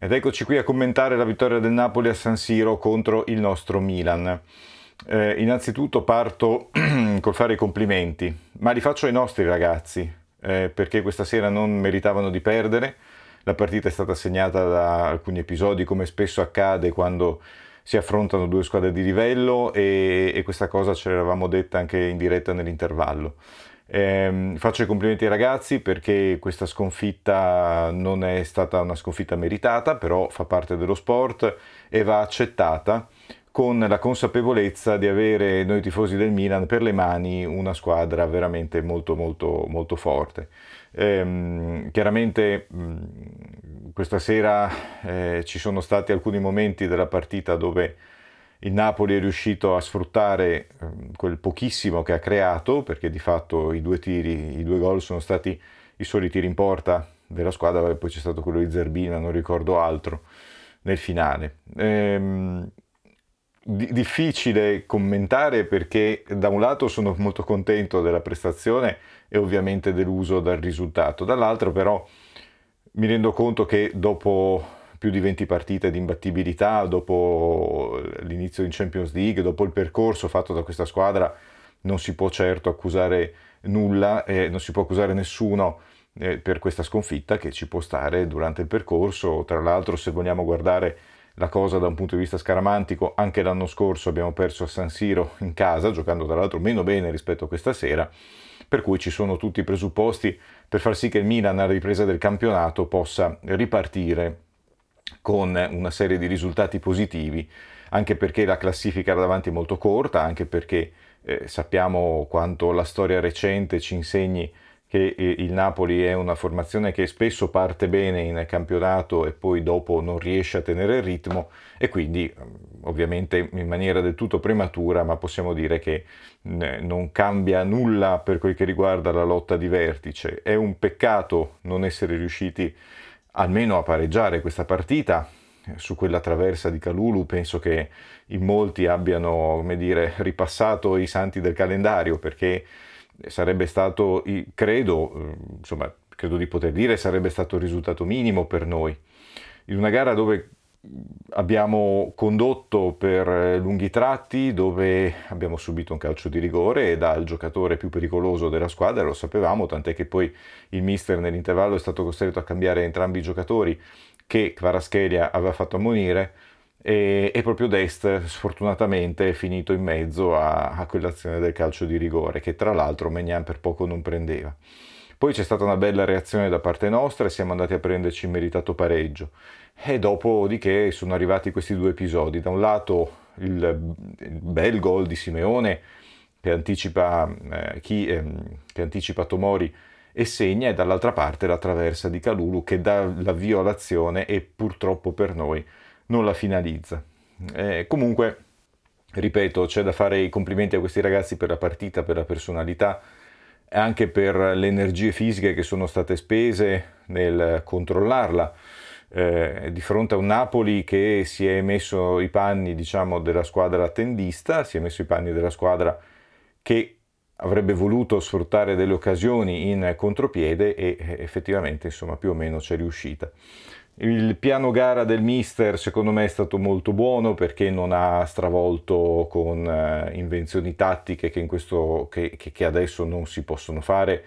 Ed eccoci qui a commentare la vittoria del Napoli a San Siro contro il nostro Milan. Eh, innanzitutto parto col fare i complimenti, ma li faccio ai nostri ragazzi, eh, perché questa sera non meritavano di perdere. La partita è stata segnata da alcuni episodi, come spesso accade quando si affrontano due squadre di livello e, e questa cosa ce l'eravamo detta anche in diretta nell'intervallo. Eh, faccio i complimenti ai ragazzi perché questa sconfitta non è stata una sconfitta meritata, però fa parte dello sport e va accettata con la consapevolezza di avere noi tifosi del Milan per le mani una squadra veramente molto molto molto forte. Eh, chiaramente questa sera eh, ci sono stati alcuni momenti della partita dove il Napoli è riuscito a sfruttare ehm, quel pochissimo che ha creato, perché di fatto i due tiri, i due gol sono stati i soli tiri in porta della squadra, poi c'è stato quello di Zerbina, non ricordo altro, nel finale. Ehm, difficile commentare perché da un lato sono molto contento della prestazione e ovviamente deluso dal risultato, dall'altro però mi rendo conto che dopo più di 20 partite di imbattibilità dopo l'inizio in Champions League, dopo il percorso fatto da questa squadra, non si può certo accusare nulla, eh, non si può accusare nessuno eh, per questa sconfitta che ci può stare durante il percorso. Tra l'altro, se vogliamo guardare la cosa da un punto di vista scaramantico, anche l'anno scorso abbiamo perso a San Siro in casa, giocando tra l'altro meno bene rispetto a questa sera, per cui ci sono tutti i presupposti per far sì che il Milan alla ripresa del campionato possa ripartire con una serie di risultati positivi, anche perché la classifica era davanti molto corta, anche perché eh, sappiamo quanto la storia recente ci insegni che eh, il Napoli è una formazione che spesso parte bene in campionato e poi dopo non riesce a tenere il ritmo e quindi mm, ovviamente in maniera del tutto prematura, ma possiamo dire che mh, mm, non cambia nulla per quel che riguarda la lotta di vertice. È un peccato non essere riusciti a almeno a pareggiare questa partita. Eh, su quella traversa di Calulu penso che in molti abbiano come dire, ripassato i santi del calendario perché sarebbe stato, credo, eh, insomma, credo di poter dire, sarebbe stato il risultato minimo per noi. In una gara dove abbiamo condotto per eh, lunghi tratti dove abbiamo subito un calcio di rigore ed al giocatore più pericoloso della squadra, lo sapevamo, tant'è che poi il mister nell'intervallo è stato costretto a cambiare entrambi i giocatori che Kvaraschelia aveva fatto ammonire e, e, proprio Dest sfortunatamente è finito in mezzo a, a quell'azione del calcio di rigore che tra l'altro Magnan per poco non prendeva. Poi c'è stata una bella reazione da parte nostra e siamo andati a prenderci il meritato pareggio. E dopodiché sono arrivati questi due episodi. Da un lato il, il bel gol di Simeone che anticipa, eh, chi, eh, che anticipa Tomori e segna e dall'altra parte la traversa di Calulu che dà l'avvio all'azione e purtroppo per noi non la finalizza. Eh, comunque, ripeto, c'è da fare i complimenti a questi ragazzi per la partita, per la personalità, anche per le energie fisiche che sono state spese nel controllarla. Eh, di fronte a un Napoli che si è messo i panni diciamo, della squadra attendista, si è messo i panni della squadra che avrebbe voluto sfruttare delle occasioni in contropiede e eh, effettivamente insomma, più o meno c'è riuscita. Il piano gara del mister secondo me è stato molto buono perché non ha stravolto con eh, invenzioni tattiche che, in questo, che, che, adesso non si possono fare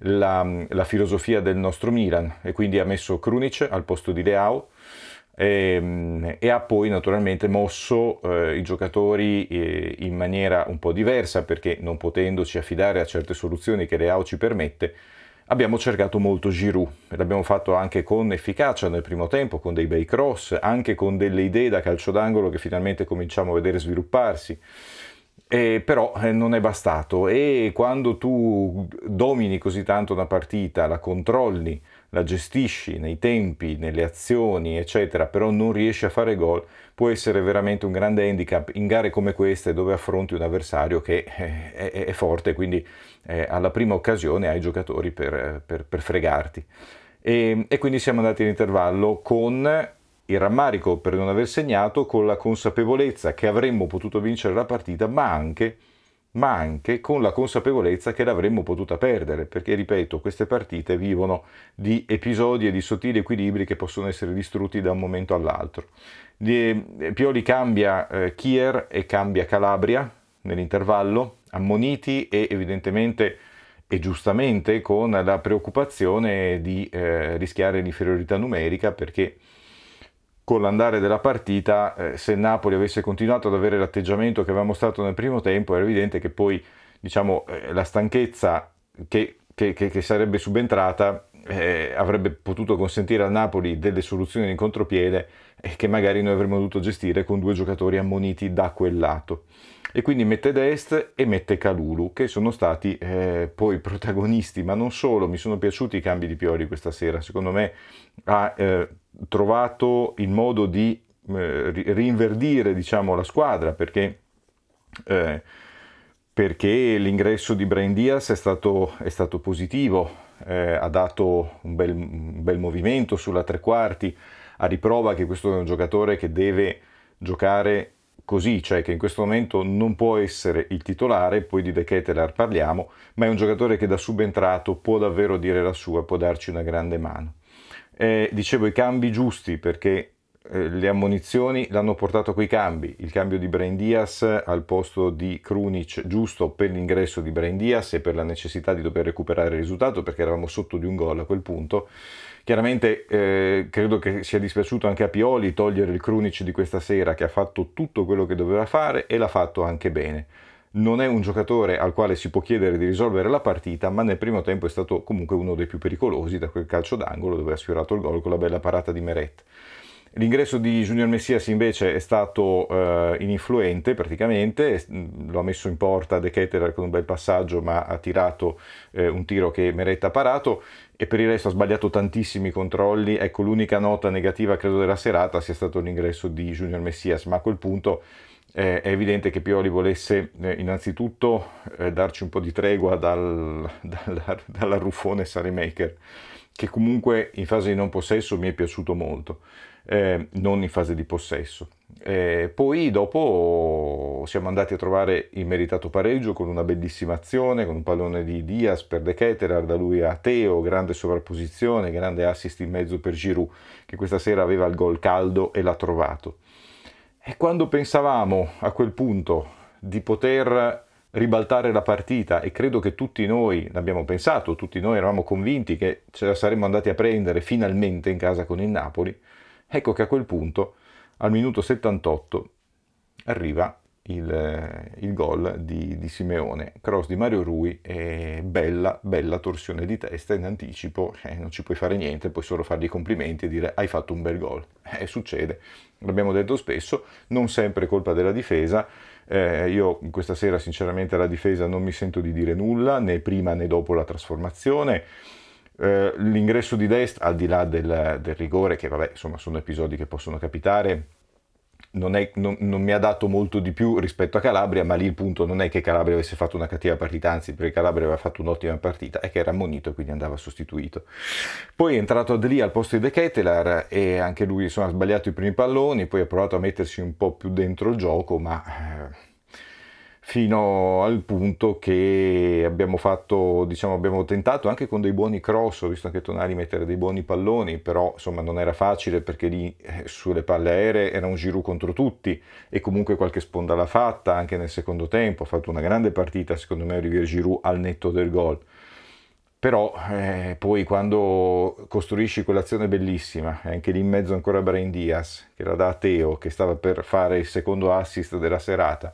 la, la, filosofia del nostro Milan e quindi ha messo Krunic al posto di Leao e, e ha poi naturalmente mosso eh, i giocatori eh, in maniera un po' diversa perché non potendoci affidare a certe soluzioni che Leao ci permette Abbiamo cercato molto Giroud e l'abbiamo fatto anche con efficacia nel primo tempo, con dei bei cross, anche con delle idee da calcio d'angolo che finalmente cominciamo a vedere svilupparsi. Eh, però eh, non è bastato e quando tu domini così tanto una partita, la controlli, la gestisci nei tempi, nelle azioni, eccetera, però non riesci a fare gol, può essere veramente un grande handicap in gare come queste dove affronti un avversario che è, eh, è, è forte, quindi eh, alla prima occasione hai giocatori per, per, per fregarti. E, ehm, e quindi siamo andati in intervallo con il rammarico per non aver segnato, con la consapevolezza che avremmo potuto vincere la partita, ma anche ma anche con la consapevolezza che l'avremmo potuta perdere, perché ripeto, queste partite vivono di episodi e di sottili equilibri che possono essere distrutti da un momento all'altro. Eh, Pioli cambia eh, Kier e cambia Calabria nell'intervallo, ammoniti e evidentemente e giustamente con la preoccupazione di eh, rischiare l'inferiorità numerica perché con l'andare della partita, eh, se Napoli avesse continuato ad avere l'atteggiamento che aveva mostrato nel primo tempo, era evidente che poi diciamo, eh, la stanchezza che, che, che, che sarebbe subentrata eh, avrebbe potuto consentire al Napoli delle soluzioni in contropiede eh, che magari noi avremmo dovuto gestire con due giocatori ammoniti da quel lato e quindi mette Dest e mette Calulu che sono stati eh, poi protagonisti ma non solo mi sono piaciuti i cambi di Pioli questa sera secondo me ha eh, trovato il modo di eh, rinverdire diciamo, la squadra perché eh, perché l'ingresso di Brian Diaz è stato, è stato positivo, eh, ha dato un bel, un bel, movimento sulla tre quarti, a riprova che questo è un giocatore che deve giocare così, cioè che in questo momento non può essere il titolare, poi di De Ketelar parliamo, ma è un giocatore che da subentrato può davvero dire la sua, può darci una grande mano. Eh, dicevo i cambi giusti perché eh, le ammonizioni l'hanno portato a quei cambi, il cambio di Brain Diaz al posto di Krunic giusto per l'ingresso di Brain Diaz e per la necessità di dover recuperare il risultato perché eravamo sotto di un gol a quel punto Chiaramente eh, credo che sia dispiaciuto anche a Pioli togliere il Krunic di questa sera che ha fatto tutto quello che doveva fare e l'ha fatto anche bene. Non è un giocatore al quale si può chiedere di risolvere la partita, ma nel primo tempo è stato comunque uno dei più pericolosi da quel calcio d'angolo dove ha sfiorato il gol con la bella parata di Meret. L'ingresso di Junior Messias invece è stato eh, ininfluente praticamente, lo ha messo in porta De Ketterer con un bel passaggio ma ha tirato eh, un tiro che Meretta ha parato e per il resto ha sbagliato tantissimi controlli, ecco l'unica nota negativa credo della serata sia stato l'ingresso di Junior Messias, ma a quel punto eh, è evidente che Pioli volesse eh, innanzitutto eh, darci un po' di tregua dal, dal, dall'arruffone Sarimaker, che comunque in fase di non possesso mi è piaciuto molto eh, non in fase di possesso. Eh, poi dopo siamo andati a trovare il meritato pareggio con una bellissima azione, con un pallone di Diaz per De Keterar, da lui a Teo, grande sovrapposizione, grande assist in mezzo per Giroud, che questa sera aveva il gol caldo e l'ha trovato. E quando pensavamo a quel punto di poter ribaltare la partita e credo che tutti noi l'abbiamo pensato, tutti noi eravamo convinti che ce la saremmo andati a prendere finalmente in casa con il Napoli, Ecco che a quel punto, al minuto 78, arriva il, eh, il gol di, di, Simeone, cross di Mario Rui e bella, bella torsione di testa in anticipo, eh, non ci puoi fare niente, puoi solo fargli i complimenti e dire hai fatto un bel gol. Eh, succede, l'abbiamo detto spesso, non sempre colpa della difesa, eh, io questa sera sinceramente alla difesa non mi sento di dire nulla, né prima né dopo la trasformazione, eh, l'ingresso di destra, al di là del, del, rigore, che vabbè, insomma, sono episodi che possono capitare, non, è, non, non, mi ha dato molto di più rispetto a Calabria, ma lì il punto non è che Calabria avesse fatto una cattiva partita, anzi perché Calabria aveva fatto un'ottima partita, è che era ammonito e quindi andava sostituito. Poi è entrato lì al posto di De Kettelar e anche lui insomma, ha sbagliato i primi palloni, poi ha provato a mettersi un po' più dentro il gioco, ma... Eh, fino al punto che abbiamo fatto, diciamo, abbiamo tentato anche con dei buoni cross, ho visto anche Tonali mettere dei buoni palloni, però insomma non era facile perché lì eh, sulle palle aeree era un Giroud contro tutti e comunque qualche sponda l'ha fatta anche nel secondo tempo, ha fatto una grande partita secondo me Olivier Giroud al netto del gol. Però eh, poi quando costruisci quell'azione bellissima, eh, anche lì in mezzo ancora Brian Diaz, che era da Ateo, che stava per fare il secondo assist della serata,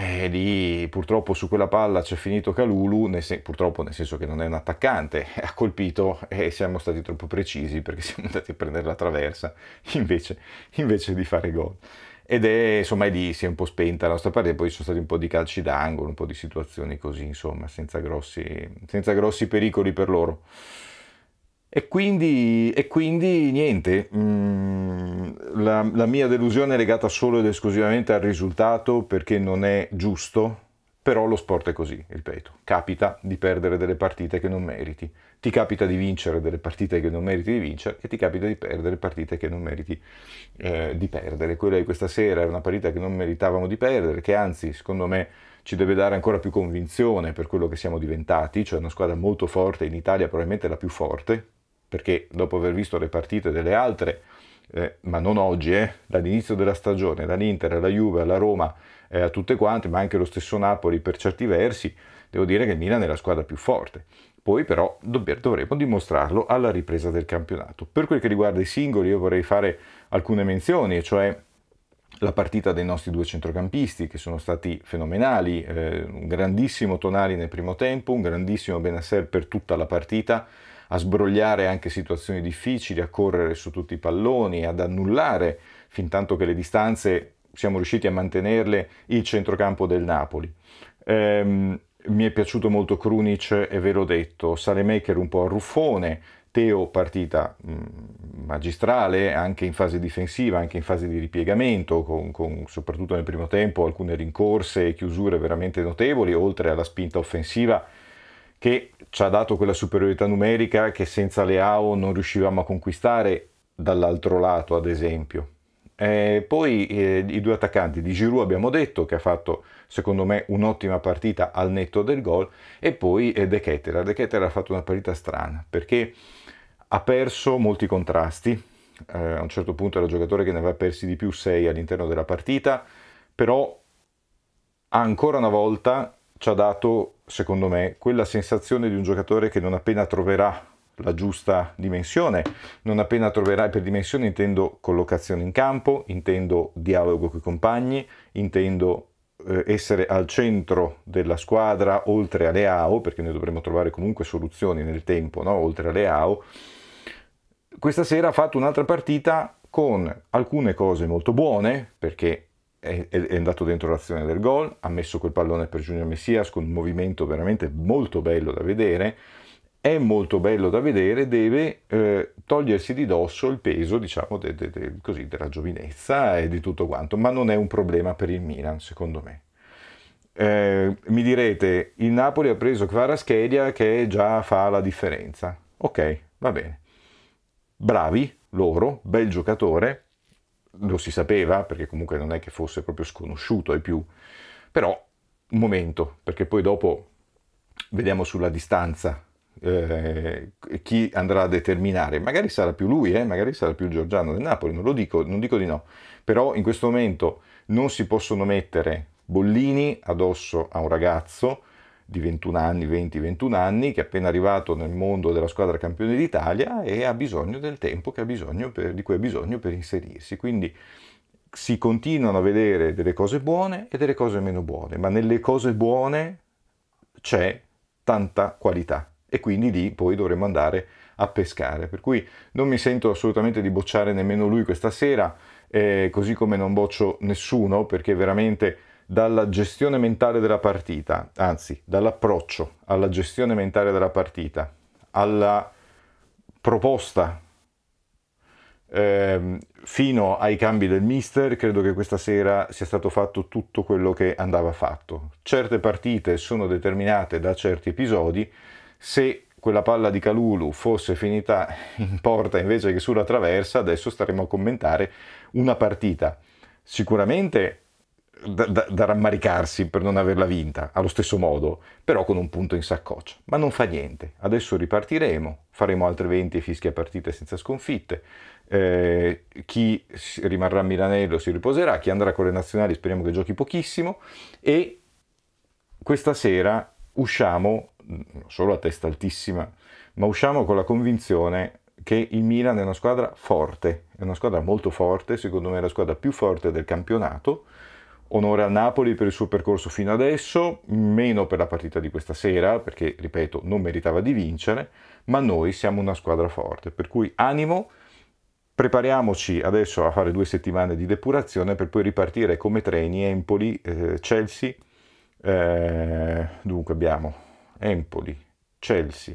e eh, lì purtroppo su quella palla c'è finito Calulu, nel sen- purtroppo nel senso che non è un attaccante, ha colpito e siamo stati troppo precisi perché siamo andati a prendere la traversa invece, invece di fare gol. Ed è insomma è lì si è un po' spenta la nostra partita, poi ci sono stati un po' di calci d'angolo, un po' di situazioni così, insomma, senza grossi, senza grossi pericoli per loro. E quindi, e quindi niente, mm, la, la, mia delusione è legata solo ed esclusivamente al risultato perché non è giusto, però lo sport è così, ripeto, capita di perdere delle partite che non meriti, ti capita di vincere delle partite che non meriti di vincere e ti capita di perdere partite che non meriti eh, di perdere. Quella di questa sera era una partita che non meritavamo di perdere, che anzi secondo me ci deve dare ancora più convinzione per quello che siamo diventati, cioè una squadra molto forte in Italia, probabilmente la più forte, perché dopo aver visto le partite delle altre, eh, ma non oggi, eh, dall'inizio della stagione, dall'Inter alla Juve, alla Roma, eh, a tutte quante, ma anche lo stesso Napoli per certi versi, devo dire che il Milan è la squadra più forte. Poi però dovremo dimostrarlo alla ripresa del campionato. Per quel che riguarda i singoli io vorrei fare alcune menzioni, cioè la partita dei nostri due centrocampisti che sono stati fenomenali, eh, un grandissimo Tonali nel primo tempo, un grandissimo Benasser per tutta la partita, a sbrogliare anche situazioni difficili, a correre su tutti i palloni, ad annullare, fin tanto che le distanze siamo riusciti a mantenerle, il centrocampo del Napoli. Ehm, mi è piaciuto molto Krunic e ve l'ho detto, Salemaker un po' a ruffone, Teo partita mm, magistrale anche in fase difensiva, anche in fase di ripiegamento, con, con, soprattutto nel primo tempo alcune rincorse e chiusure veramente notevoli, oltre alla spinta offensiva che ci ha dato quella superiorità numerica che senza Leao non riuscivamo a conquistare dall'altro lato, ad esempio. E poi eh, i due attaccanti di Giroud abbiamo detto che ha fatto secondo me un'ottima partita al netto del gol e poi eh, De Ketterer. De Ketterer ha fatto una partita strana perché ha perso molti contrasti, eh, a un certo punto era il giocatore che ne aveva persi di più 6 all'interno della partita, però ancora una volta ci ha dato secondo me, quella sensazione di un giocatore che non appena troverà la giusta dimensione, non appena troverai per dimensione intendo collocazione in campo, intendo dialogo con i compagni, intendo eh, essere al centro della squadra oltre alle AO, perché noi dovremo trovare comunque soluzioni nel tempo, no? oltre alle AO. Questa sera ha fatto un'altra partita con alcune cose molto buone, perché è, è andato dentro l'azione del gol, ha messo quel pallone per Junior Messias con un movimento veramente molto bello da vedere, è molto bello da vedere, deve eh, togliersi di dosso il peso, diciamo, de, de, de, così, della giovinezza e di tutto quanto, ma non è un problema per il Milan, secondo me. Eh, mi direte, il Napoli ha preso Kvaraschelia che già fa la differenza. Ok, va bene. Bravi loro, bel giocatore, lo si sapeva, perché comunque non è che fosse proprio sconosciuto ai più, però un momento, perché poi dopo vediamo sulla distanza eh, chi andrà a determinare. Magari sarà più lui, eh, magari sarà più Giorgiano del Napoli, non lo dico, non dico di no, però in questo momento non si possono mettere bollini addosso a un ragazzo di 21 anni, 20-21 anni, che è appena arrivato nel mondo della squadra campione d'Italia e ha bisogno del tempo bisogno per, di cui ha bisogno per inserirsi. Quindi si continuano a vedere delle cose buone e delle cose meno buone, ma nelle cose buone c'è tanta qualità e quindi lì poi dovremo andare a pescare. Per cui non mi sento assolutamente di bocciare nemmeno lui questa sera, eh, così come non boccio nessuno perché veramente dalla gestione mentale della partita, anzi dall'approccio alla gestione mentale della partita, alla proposta eh, fino ai cambi del mister, credo che questa sera sia stato fatto tutto quello che andava fatto. Certe partite sono determinate da certi episodi, se quella palla di Calulu fosse finita in porta invece che sulla traversa, adesso staremo a commentare una partita. Sicuramente da, da, da, rammaricarsi per non averla vinta, allo stesso modo, però con un punto in saccoccia. Ma non fa niente, adesso ripartiremo, faremo altre 20 fischi a partite senza sconfitte, eh, chi rimarrà a Milanello si riposerà, chi andrà con le nazionali speriamo che giochi pochissimo e questa sera usciamo, solo a testa altissima, ma usciamo con la convinzione che il Milan è una squadra forte, è una squadra molto forte, secondo me è la squadra più forte del campionato, Onore al Napoli per il suo percorso fino adesso, meno per la partita di questa sera, perché ripeto, non meritava di vincere, ma noi siamo una squadra forte, per cui animo, prepariamoci adesso a fare due settimane di depurazione per poi ripartire come treni Empoli, eh, Chelsea, eh, dunque abbiamo Empoli, Chelsea,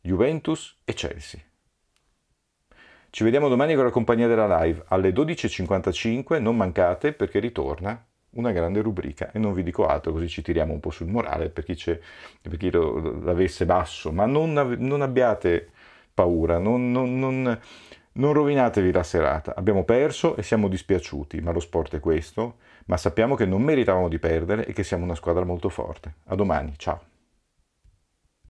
Juventus e Chelsea. Ci vediamo domani con la compagnia della live alle 12.55, non mancate perché ritorna una grande rubrica e non vi dico altro così ci tiriamo un po' sul morale per chi, per chi lo, l'avesse basso, ma non, non abbiate paura, non, non, non, non rovinatevi la serata. Abbiamo perso e siamo dispiaciuti, ma lo sport è questo, ma sappiamo che non meritavamo di perdere e che siamo una squadra molto forte. A domani, ciao.